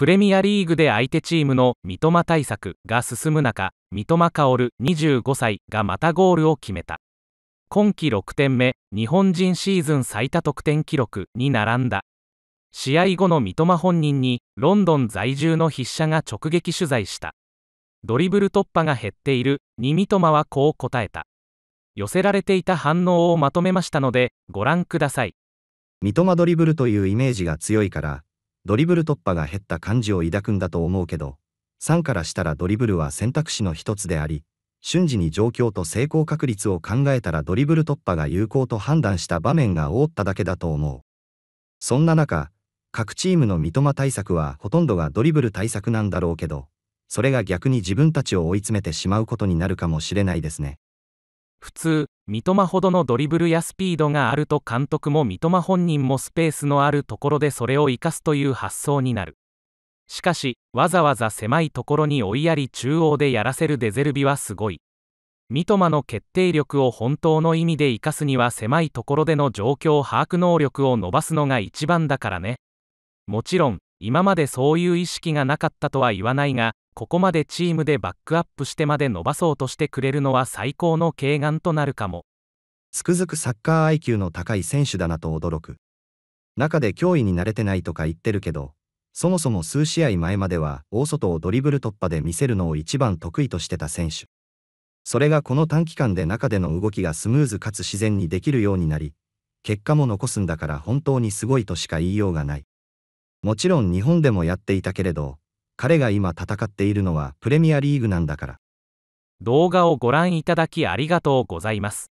プレミアリーグで相手チームの三笘対策が進む中三笘薫25歳がまたゴールを決めた今季6点目日本人シーズン最多得点記録に並んだ試合後の三笘本人にロンドン在住の筆者が直撃取材したドリブル突破が減っているに三笘はこう答えた寄せられていた反応をまとめましたのでご覧ください三笘ドリブルというイメージが強いからドリブル突破が減った感じを抱くんだと思うけど、3からしたらドリブルは選択肢の一つであり、瞬時に状況と成功確率を考えたらドリブル突破が有効と判断した場面が覆っただけだと思う。そんな中、各チームの三笘対策はほとんどがドリブル対策なんだろうけど、それが逆に自分たちを追い詰めてしまうことになるかもしれないですね。普通、三笘ほどのドリブルやスピードがあると監督も三笘本人もスペースのあるところでそれを生かすという発想になる。しかし、わざわざ狭いところに追いやり中央でやらせるデゼルビはすごい。三笘の決定力を本当の意味で生かすには狭いところでの状況把握能力を伸ばすのが一番だからね。もちろん、今までそういう意識がなかったとは言わないが、ここまでチームでバックアップしてまで伸ばそうとしてくれるのは最高の軽眼となるかも。つくづくサッカー IQ の高い選手だなと驚く。中で脅威に慣れてないとか言ってるけど、そもそも数試合前までは大外をドリブル突破で見せるのを一番得意としてた選手。それがこの短期間で中での動きがスムーズかつ自然にできるようになり、結果も残すんだから本当にすごいとしか言いようがない。もちろん日本でもやっていたけれど、彼が今戦っているのはプレミアリーグなんだから。動画をご覧いただきありがとうございます。